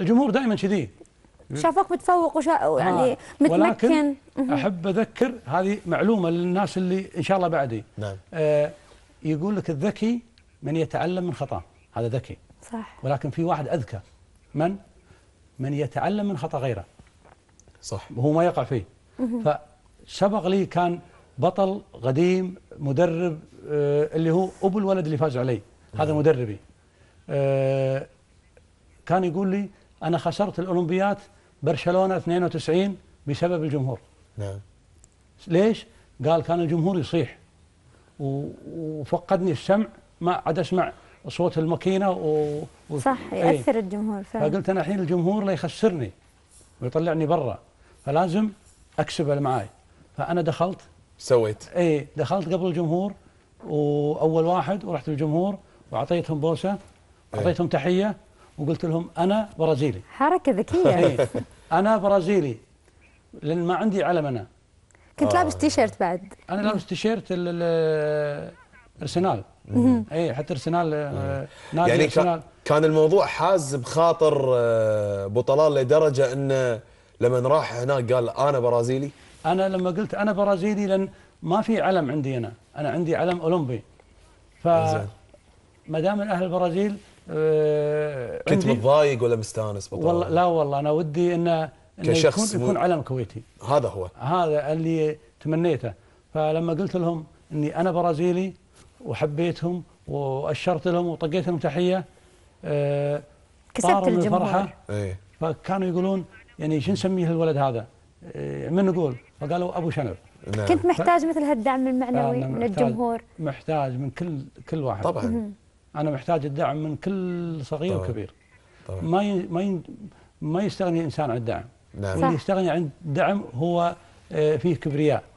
الجمهور دائما كذي شافوك متفوق وشا... آه، يعني آه. متمكن ولكن احب اذكر هذه معلومه للناس اللي ان شاء الله بعدي نعم آه يقول لك الذكي من يتعلم من خطاه هذا ذكي صح ولكن في واحد اذكى من من يتعلم من خطا غيره صح وهو ما يقع فيه فسبق لي كان بطل قديم مدرب آه اللي هو ابو الولد اللي فاز علي هذا نعم. مدربي آه كان يقول لي أنا خسرت الأولمبيات برشلونة 92 بسبب الجمهور نعم ليش؟ قال كان الجمهور يصيح وفقدني السمع ما عاد اسمع صوت الماكينه و... و... صح إيه. ياثر ايه الجمهور فعلا فقلت انا الحين الجمهور لا يخسرني ويطلعني برا فلازم اكسب اللي معاي فانا دخلت سويت اي دخلت قبل الجمهور واول واحد ورحت للجمهور واعطيتهم بوسه إيه. اعطيتهم ايه تحيه وقلت لهم أنا برازيلي حركة ذكية إيه. أنا برازيلي لأن ما عندي علم أنا كنت لابس تيشيرت بعد أنا لابس تيشيرت الأرسنال اي حتى أرسنال آه، يعني نادي يعني أرسنال كان الموضوع حاز بخاطر آه، بطلال لدرجة أنه لما راح هناك قال أنا برازيلي أنا لما قلت أنا برازيلي لأن ما في علم عندي أنا أنا عندي علم أولمبي ف ما دام أهل البرازيل آه، كنت متضايق ولا مستانس بطلع. والله لا والله انا ودي انه, كشخص يكون, يكون علم كويتي هذا هو هذا اللي تمنيته فلما قلت لهم اني انا برازيلي وحبيتهم واشرت لهم وطقيت لهم تحيه آه، كسبت الجمهور ايه فكانوا يقولون يعني شو نسميه الولد هذا؟ آه، من نقول؟ فقالوا ابو شنب نعم. كنت محتاج مثل هالدعم المعنوي من الجمهور محتاج من كل كل واحد طبعا انا محتاج الدعم من كل صغير طبعا. وكبير طبعا. ما ي... ما ي... ما يستغني الانسان عن الدعم نعم. واللي يستغني عن الدعم هو آه، فيه كبرياء